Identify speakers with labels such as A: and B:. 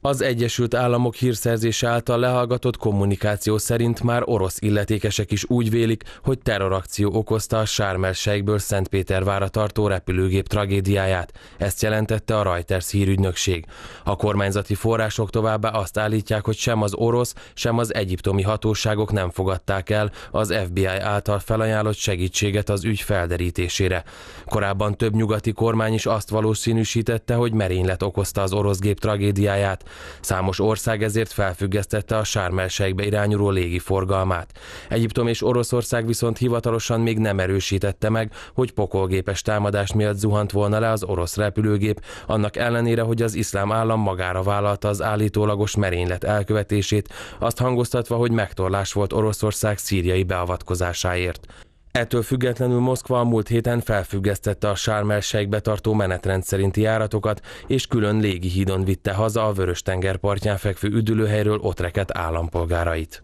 A: Az Egyesült Államok hírszerzése által lehallgatott kommunikáció szerint már orosz illetékesek is úgy vélik, hogy terrorakció okozta a Sármelsejkből Szentpétervára tartó repülőgép tragédiáját. Ezt jelentette a Reuters hírügynökség. A kormányzati források továbbá azt állítják, hogy sem az orosz, sem az egyiptomi hatóságok nem fogadták el az FBI által felajánlott segítséget az ügy felderítésére. Korábban több nyugati kormány is azt valószínűsítette, hogy merénylet okozta az orosz gép tragédiáját, Számos ország ezért felfüggesztette a sármelseikbe irányuló légiforgalmát. Egyiptom és Oroszország viszont hivatalosan még nem erősítette meg, hogy pokolgépes támadás miatt zuhant volna le az orosz repülőgép, annak ellenére, hogy az iszlám állam magára vállalta az állítólagos merénylet elkövetését, azt hangoztatva, hogy megtorlás volt Oroszország szíriai beavatkozásáért. Ettől függetlenül Moszkva a múlt héten felfüggesztette a Sármelsejk betartó menetrend szerinti járatokat, és külön légi hídon vitte haza a Vörös-tenger partján fekvő üdülőhelyről ott állampolgárait.